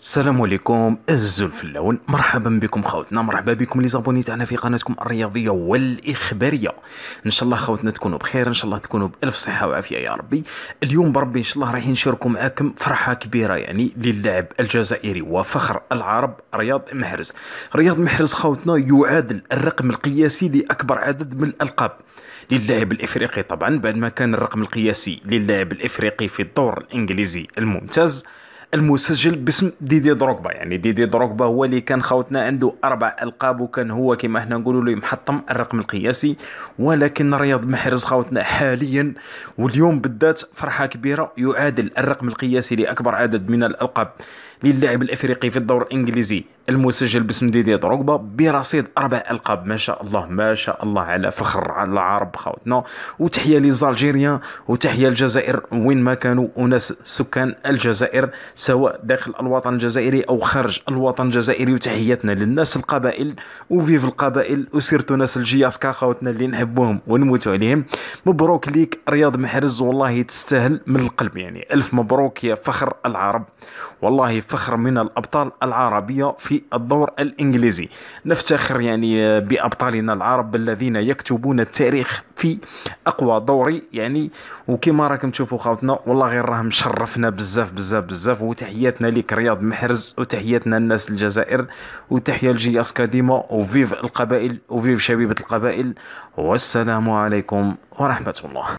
السلام عليكم الزول في اللون مرحبا بكم خوتنا مرحبا بكم لي زابوني تاعنا في قناتكم الرياضيه والاخباريه ان شاء الله خوتنا تكونوا بخير ان شاء الله تكونوا بالف صحه وعافيه يا ربي اليوم بربي ان شاء الله رايحين نشاركوا معاكم فرحه كبيره يعني للاعب الجزائري وفخر العرب رياض محرز رياض محرز خوتنا يعادل الرقم القياسي لاكبر عدد من الالقاب للاعب الافريقي طبعا بعد ما كان الرقم القياسي للاعب الافريقي في الدور الانجليزي الممتاز المسجل باسم ديدي دروغبا يعني ديدي دروغبا هو اللي كان خوتنا عنده اربع القاب وكان هو كما احنا نقولوا له محطم الرقم القياسي ولكن رياض محرز خوتنا حاليا واليوم بالذات فرحه كبيره يعادل الرقم القياسي لاكبر عدد من الالقاب للاعب الافريقي في الدور الانجليزي المسجل باسم ديدي دروغبا برصيد اربع القاب ما شاء الله ما شاء الله على فخر على العرب خوتنا وتحيه ليزالجيريان وتحيه الجزائر وين ما كانوا وناس سكان الجزائر سواء داخل الوطن الجزائري او خارج الوطن الجزائري وتحياتنا للناس القبائل وفيف القبائل وسيرتو ناس الجياسكا خوتنا اللي نحبوهم ونموتوا عليهم مبروك ليك رياض محرز والله تستاهل من القلب يعني الف مبروك يا فخر العرب والله فخر من الابطال العربيه في في الدور الانجليزي نفتخر يعني بابطالنا العرب الذين يكتبون التاريخ في اقوى دوري يعني وكما راكم تشوفوا خاوتنا والله غير راه مشرفنا بزاف بزاف بزاف وتحياتنا لك رياض محرز وتحياتنا الناس الجزائر وتحيه لجي اسكاديما وفيف القبائل وفيف شبيبه القبائل والسلام عليكم ورحمه الله